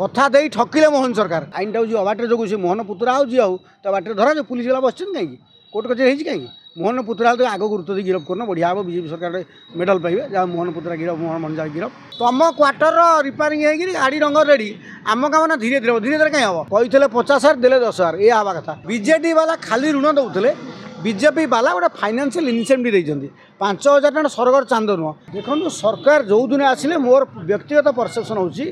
কথা দিয়ে ঠকিলে মোহন সরকার আইনটাও যে বাটরে সে মোহন পুতুরা হও যে হও তা বাটরে ধরা যে পুলিশ গেলা বসছেন কাইকি কোর্ট কচে হয়েছে কাইকি মোহন পুতুরা তো আগ গুরুত্ব দিয়ে গিরফ করুন বড়িয়া হব বিজেপি সরকার মেডাল পাইবে যা মোহন পুতুরা গিরফ মোহন মঞ্জাল গিরফ তম কোয়ার্টর রিপেয়ারিং হয়েকি গাড়ি রঙ রেডি আম কাম না ধীরে ধীরে ধীরে ধীরে কাই হব কইলে পচাশ হাজার দেলে দশ হাজার এ হওয়া কথা বিজেডি বালা খালি ঋণ দৌলে বিজেপি বালা গোটে ফাইনান্সিয়াল ইনসেন্টিভ দিয়েছেন পাঁচ হাজার টাকা সরকার চান্দ নুহ দেখুন সরকার যেদিন আসলে মোর ব্যক্তিগত পরসেপশন হচ্ছে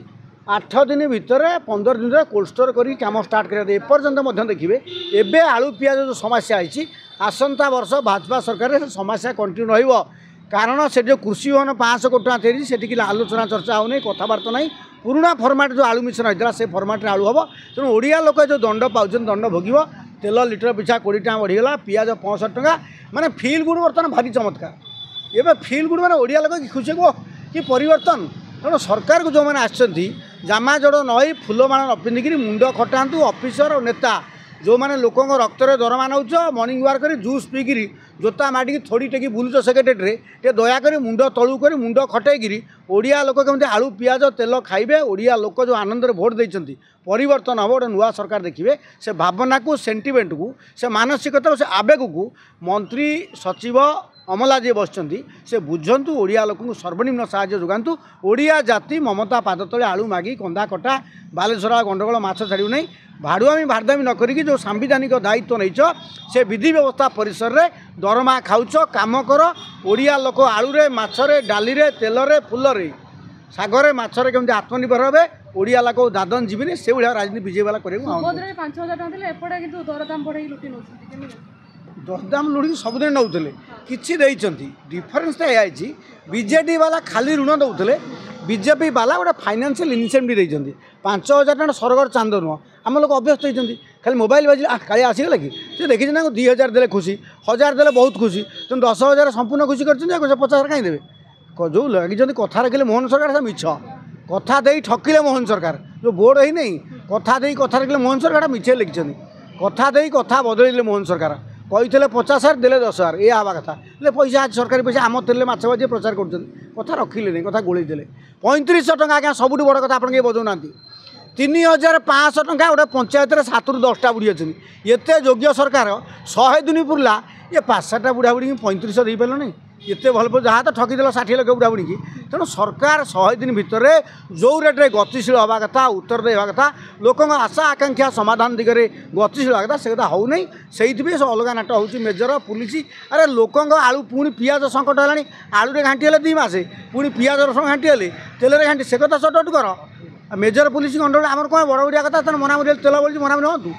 ଆଠ ଦିନ ଭିତରେ ପନ୍ଦର ଦିନରେ କୋଲ୍ଡ ଷ୍ଟୋର୍ କରିକି କାମ ଷ୍ଟାର୍ଟ କରିବା ଏପର୍ଯ୍ୟନ୍ତ ମଧ୍ୟ ଦେଖିବେ ଏବେ ଆଳୁ ପିଆଜ ଯେଉଁ ସମସ୍ୟା ହେଇଛି ଆସନ୍ତା ବର୍ଷ ଭାଜପା ସରକାରରେ ସେ ସମସ୍ୟା କଣ୍ଟିନ୍ୟୁ ରହିବ କାରଣ ସେଠି ଯେଉଁ କୃଷି ଭବନ ପାଞ୍ଚଶହ କୋଟି ଟଙ୍କା ତିଆରି ସେଠି କି ଆଲୋଚନା ଚର୍ଚ୍ଚା ହେଉନି କଥାବାର୍ତ୍ତା ନାହିଁ ପୁରୁଣା ଫର୍ମାଟ୍ ଯେଉଁ ଆଳୁ ମିଶ୍ର ହେଇଥିଲା ସେ ଫର୍ମାଟ୍ରେ ଆଳୁ ହେବ ତେଣୁ ଓଡ଼ିଆ ଲୋକ ଯେଉଁ ଦଣ୍ଡ ପାଉଛନ୍ତି ଦଣ୍ଡ ଭୋଗିବ ତେଲ ଲିଟର ପିଛା କୋଡ଼ିଏ ଟଙ୍କା ବଢ଼ିଗଲା ପିଆଜ ପଞ୍ଚଷଠି ଟଙ୍କା ମାନେ ଫିଲ୍ ଗୁଡ଼ ବର୍ତ୍ତମାନ ଭାରି ଚମତ୍କାର ଏବେ ଫିଲ୍ ଗୁଡ଼ ମାନେ ଓଡ଼ିଆ ଲୋକ କି ଖୁସି ହେବ କି ପରିବର୍ତ୍ତନ ତେଣୁ ସରକାରକୁ ଯେଉଁମାନେ ଆସିଛନ୍ତି জামা জড় নই ফুল মান পিঁধিকি মুন্ড খটাতু অফিসর নেতা যে লোক রক্তের দরমা নৌ মর্নিং ওয়ার করে জুস পিকি জোতা মাটি থড়ি টেকি বুলুছ সেক্রেটারি টে দয়া করে মুন্ড তলু করে মুন্ড খটাইকি ওড়িয়া লোক কমিটি আলু পিঁয়াজ তেল খাইবে ওড়িয়া লোক যে আনন্দের ভোট দিয়েছেন পরিবর্তন হব গোটে নূয় সরকার দেখবে সে ভাবনা সেটিমেন্ট সে মানসিকতা সে আবেগক মন্ত্রী সচিব ଅମଲା ଯିଏ ବସିଛନ୍ତି ସେ ବୁଝନ୍ତୁ ଓଡ଼ିଆ ଲୋକଙ୍କୁ ସର୍ବନିମ୍ନ ସାହାଯ୍ୟ ଯୋଗାନ୍ତୁ ଓଡ଼ିଆ ଜାତି ମମତା ପାଦ ତଳେ ଆଳୁ ମାଗି କନ୍ଦା କଟା ବାଲେଶ୍ୱର ଆଉ ଗଣ୍ଡଗୋଳ ମାଛ ଛାଡ଼ିବୁ ନାହିଁ ଭାଡ଼ୁଆମି ଭାରଦାମି ନ କରିକି ଯେଉଁ ସାମ୍ବିଧାନିକ ଦାୟିତ୍ୱ ନେଇଛ ସେ ବିଧି ବ୍ୟବସ୍ଥା ପରିସରରେ ଦରମା ଖାଉଛ କାମ କର ଓଡ଼ିଆ ଲୋକ ଆଳୁରେ ମାଛରେ ଡାଲିରେ ତେଲରେ ଫୁଲରେ ଶାଗରେ ମାଛରେ କେମିତି ଆତ୍ମନିର୍ଭର ହେବେ ଓଡ଼ିଆ ଲୋକ ଦାଦନ ଯିବିନି ସେଭଳିଆ ରାଜନୀତି ବିଜେପି ବାଲା କରିବାକୁ ପାଞ୍ଚ ହଜାର ଟଙ୍କା ଦରଦାମ ଲୁଟି ନେଉଛନ୍ତି ଦରଦାମ ଲୁଟିକି ସବୁଦିନ ନେଉଥିଲେ କିଛି ଦେଇଛନ୍ତି ଡିଫରେନ୍ସଟା ଏହା ହେଇଛି ବିଜେଡ଼ି ବାଲା ଖାଲି ଋଣ ଦେଉଥିଲେ ବିଜେପି ବାଲା ଗୋଟେ ଫାଇନାନ୍ସିଆଲ ଇନସେଣ୍ଟିଭ୍ ଦେଇଛନ୍ତି ପାଞ୍ଚ ହଜାର ଟଙ୍କା ସରକାର ଚାନ୍ଦ ନୁହଁ ଆମ ଲୋକ ଅଭ୍ୟସ୍ତ ହେଇଛନ୍ତି ଖାଲି ମୋବାଇଲ ବାଜିଲେ ଆ କାଳିଆ ଆସିଗଲା କି ସେ ଦେଖିଛି ନା ଦୁଇ ହଜାର ଦେଲେ ଖୁସି ହଜାର ଦେଲେ ବହୁତ ଖୁସି ତେଣୁ ଦଶ ହଜାର ସମ୍ପୂର୍ଣ୍ଣ ଖୁସି କରିଛନ୍ତି ଆଉ ସେ ପଚାଶ ହଜାର କାହିଁ ଦେବେ ଯେଉଁ ଲାଗିଛନ୍ତି କଥା ରଖିଲେ ମୋହନ ସରକାର ସେ ମିଛ କଥା ଦେଇ ଠକିଲେ ମୋହନ ସରକାର ଯେଉଁ ବୋର୍ଡ଼ ହେଇନାହିଁ କଥା ଦେଇ କଥା ରଖିଲେ ମୋହନ ସରକାର ମିଛ ଲେଖିଛନ୍ତି କଥା ଦେଇ କଥା ବଦଳିଲେ ମୋହନ ସରକାର কইলে পচাশ হাজার দেলে দশ হাজার এ হওয়া কথা হলে পয়সা সরকারি পয়সা আমার তেলে মাছ বাজি প্রচার করছেন কথা রখিলে কথা গোলাই দেলে পঁয়ত্রিশশো টাকা আজ্ঞা সবুঠ বড় কথা আপনার কে বজাও না তিন হাজার পাঁচশহ টাকা গোটে পঞ্চায়েতের সাতরু দশটা বুড়ি অছেন এতে যোগ্য সরকার শহে দিন পুরলা এ পাঁচ সাতটা বুড়া বুড়ি পঁয়ত্রিশশো দিয়ে পারল না ଏତେ ଭଲ ପାଉଛି ଯାହା ତ ଠକିଦେଲ ଷାଠିଏ ଲକ୍ଷ ବୁଢ଼ାବୁଢ଼ୀକି ତେଣୁ ସରକାର ଶହେ ଦିନ ଭିତରେ ଯେଉଁ ରେଟ୍ରେ ଗତିଶୀଳ ହେବା କଥା ଉତ୍ତର ଦେବା କଥା ଲୋକଙ୍କ ଆଶା ଆକାଂକ୍ଷା ସମାଧାନ ଦିଗରେ ଗତିଶୀଳ ହେବା କଥା ସେ କଥା ହେଉନାହିଁ ସେଇଥିପାଇଁ ସେ ଅଲଗା ନାଟ ହେଉଛି ମେଜର ପୁଲିସ ଆରେ ଲୋକଙ୍କ ଆଳୁ ପୁଣି ପିଆଜ ସଙ୍କଟ ହେଲାଣି ଆଳୁରେ ଘାଣ୍ଟି ହେଲେ ଦୁଇ ମାସେ ପୁଣି ପିଆଜ ରସୁଣ ଘାଣ୍ଟି ହେଲେ ତେଲରେ ଘାଣ୍ଟି ସେ କଥା ସଟ୍ଆଉଟ୍ କର ମେଜର ପୁଲିସ କଣ୍ଟ୍ରୋଲ ଆମର କ'ଣ ବଡ଼ ବଡ଼ିଆ କଥା ତାର ମନାମରି ତେଲ ବଳିଛି ମନାମରି ହୁଅନ୍ତୁ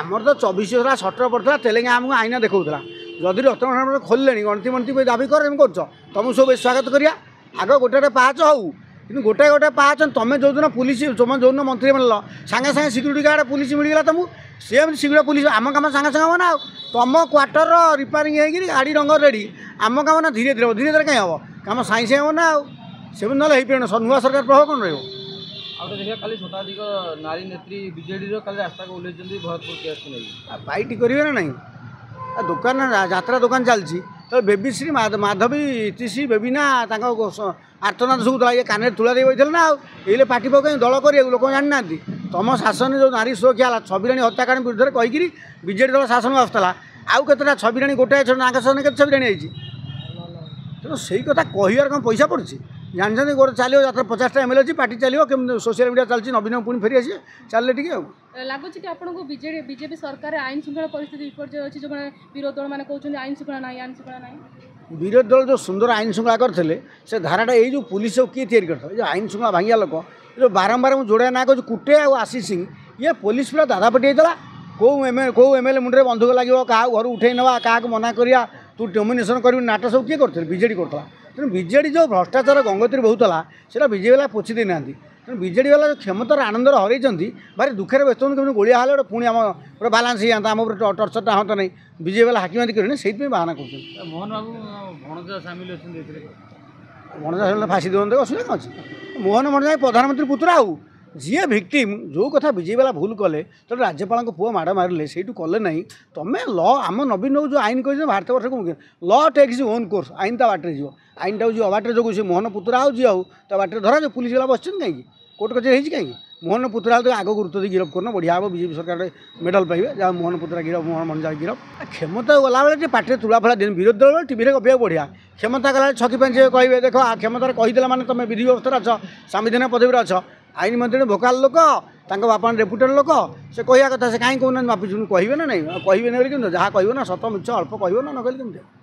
ଆମର ତ ଚବିଶ ହେଲା ସଟର ପଡ଼ିଥିଲା ତେଲେଙ୍ଗା ଆମକୁ ଆଇନା ଦେଖାଉଥିଲା ଯଦି ରତ୍ନଭଣ୍ଡାର ଖୋଲିଲେଣି ଗଣତି ମନ୍ତ୍ରୀ ପାଇଁ ଦାବି କର ଏମିତି କରୁଛ ତୁମକୁ ସବୁ ସ୍ୱାଗତ କରିବା ଆଗ ଗୋଟେ ଗୋଟେ ପାହାଚ ହେଉ କିନ୍ତୁ ଗୋଟେ ଗୋଟେ ପାହାଚ ତୁମେ ଯେଉଁଦିନ ପୋଲିସ ତୁମେ ଯେଉଁଦିନ ମନ୍ତ୍ରୀ ମିଳିଲ ସାଙ୍ଗେ ସାଙ୍ଗେ ସିକ୍ୟୁରିଟି ଗାର୍ଡ଼ ପୋଲିସ ମିଳିଗଲା ତୁମକୁ ସେ ଏମିତି ଶୀଘ୍ର ପୋଲିସ ଆମ କାମ ସାଙ୍ଗେ ସାଙ୍ଗେ ହବ ନା ଆଉ ତୁମ କ୍ୱାର୍ଟର୍ର ରିପ୍ୟାରିଙ୍ଗ ହେଇକି ଗାଡ଼ି ରଙ୍ଗ ରେଡ଼ି ଆମ କାମ ନା ଧୀରେ ଧୀରେ ହବ ଧୀରେ ଧୀରେ କାଇଁ ହେବ କାମ ସାଇଁସ ହେବ ନା ଆଉ ସେମିତି ନହେଲେ ହେଇପାରିବ ନା ନୂଆ ସରକାର ପ୍ରଭାବ କ'ଣ ରହିବ ଆଉ ଦେଖିବା କାଲି ଶତାଧିକ ନାରୀ ନେତ୍ରୀ ବିଜେଡ଼ିର କାଲି ରାସ୍ତାକୁ ଓହ୍ଲାଇଛନ୍ତି ଭରତପୁର କେସ୍ ନେଇ ପାଇଟି କରିବେ ନା ନାହିଁ ଦୋକାନ ଯାତ୍ରା ଦୋକାନ ଚାଲିଛି ତ ବେବିଶ୍ରୀ ମାଧବୀ ଇତିଶ୍ରୀ ବେବିନା ତାଙ୍କ ଆର୍ତ୍ତନାଦ ସବୁ ଇଏ କାନରେ ତୁଳା ଦେଇ ବସିଥିଲେ ନା ଆଉ ଏଇଲେ ପାଟି ପକାଇ ଦଳ କରିବାକୁ ଲୋକ ଜାଣିନାହାନ୍ତି ତମ ଶାସନ ଯେଉଁ ନାରୀ ସୁରକ୍ଷା ହେଲା ଛବିରାଣୀ ହତ୍ୟାକାଣ୍ଡ ବିରୁଦ୍ଧରେ କହିକିରି ବିଜେଡ଼ି ଦଳ ଶାସନ ଆସୁଥିଲା ଆଉ କେତେଟା ଛବିରାଣୀ ଗୋଟାଏ ଛଡ଼ା ତାଙ୍କ ଶାସନ କେତେ ଛବିରାଣୀ ହେଇଛି ତେଣୁ ସେଇ କଥା କହିବାର କ'ଣ ପଇସା ପଡ଼ୁଛି ଜାଣିଛନ୍ତି ଗୋଟେ ଚାଲିବ ଯାତ୍ରା ପଚାଶଟା ଏମ୍ ଏଲ୍ ଅଛି ପାର୍ଟି ଚାଲିବ କେମିତି ସୋସିଆଲ୍ ମିଡ଼ିଆ ଚାଲିଛି ନବୀନ ପୁଣି ଫେରି ଆସିବେ ଚାଲିଲେ ଟିକେ ଆଉ ଲାଗୁଛି କି ଆପଣଙ୍କୁ ବିଜେଡ଼ି ବିଜେପି ସରକାର ଆଇନ ଶୃଙ୍ଖଳା ପରିସ୍ଥିତି ବିପର୍ଯ୍ୟୟ ଅଛି ଯେଉଁମାନେ ବିରୋଧୀ ଦଳମାନେ କହୁଛନ୍ତି ଆଇନ ଶୃଙ୍ଖଳା ନାହିଁ ଆଇନ ଶୃଙ୍ଖଳା ନାହିଁ ବିରୋଧୀ ଦଳ ଯେଉଁ ସୁନ୍ଦର ଆଇନ ଶୃଙ୍ଖଳା କରିଥିଲେ ସେ ଧାରାଟା ଏଇ ଯେଉଁ ପୁଲିସ ସବୁ କିଏ ତିଆରି କରିଥିଲା ଯେଉଁ ଆଇନ ଶୃଙ୍ଖଳା ଭାଙ୍ଗିବା ଲୋକ ଯେଉଁ ବାରମ୍ବାର ମୁଁ ଯୋଡ଼ିଆ ନାଁ କହୁଛି କୁଟେ ଆଉ ଆଶିଷ ସିଂ ଇଏ ପୋଲିସ ପିଲା ଦାଦା ପଟି ହେଇଥିଲା କେଉଁ ଏମ୍ କେଉଁ ଏମ୍ ଏଲ୍ ଏ ମୁଣ୍ଡରେ ବନ୍ଧୁକ ଲାଗିବ କାହା ଘରୁ ଉଠେଇ ନେବା କାହାକୁ ମନା କରିବା ତୁ ଡୋମିନେସନ୍ କରିବୁ ନାଟ ସବୁ କିଏ କରୁଥିଲେ ବିଜେଡ଼ି କରୁଥିଲା तेडी जो भ्रष्टाचार गङती बोल्दा विजेवाला पोिदिना तेडेडवाला क्षमतार आनन्दर हरेपछि भारी दुःखले व्यस्त हुन्छ गोलिया पो बालास हन्ट्र टर्चर टाइ विजेला हाकिमा बाहना मोहन बाबु गणज फाँसी दुन्त मोहन मणज प्रधानमन्त्री पुत्रा हौ ଯିଏ ଭିକ୍ଟିମ୍ ଯେଉଁ କଥା ବିଜେପିବାଲା ଭୁଲ କଲେ ତେଣୁ ରାଜ୍ୟପାଳଙ୍କ ପୁଅ ମାଡ଼ ମାରିଲେ ସେଇଠୁ କଲେ ନାହିଁ ତୁମେ ଲ ଆମ ନବୀନ ବାବୁ ଯେଉଁ ଆଇନ କହିଛନ୍ତି ଭାରତ ବର୍ଷକୁ ଲ ଟେକ୍ସ ଓନ୍ କୋର୍ସ ଆଇନ ତା ବାଟରେ ଯିବ ଆଇନ ତାକୁ ଯିବ ବାଟରେ ଯୋଗୁଁ ସେ ମୋହନ ପୁତୁରା ଆଉ ଯିଏ ଆଉ ତା ବାଟରେ ଧରାଯାଉ ପୁଲିସ ବାଲା ବସିଛନ୍ତି କାହିଁକି କୋର୍ଟ କଚେରୀ ହେଇଛି କାହିଁକି মোহন পুতরা তো আগ গুরুত্ব দিয়ে গিরফ করুন বড়িয়া হব বিজেপি সরকার মেডাল পাইবে যা মোহন পুতরা গিরফ মোহন মঞ্জাল গিরফ ক্ষমতা গলাবেলে টিকে পাটিরে তুলা ফেলা দিন বিরোধী দল টিভিরে গপিয়া বড়িয়া ক্ষমতা গলাবেলে ছকি পেঞ্চে কহবে দেখ ক্ষমতার কহিদেলা মানে তুমি বিধি ব্যবস্থার অছ সাংবিধানিক পদবীর অছ आइनि मे भोकाल लोक तपाईँ बापे डेपुटेड लोकेका कहीँ कहाँ बापी छु कि नै कि कहिले के जाँदा क सत मिच्छ अलिक न कहिले के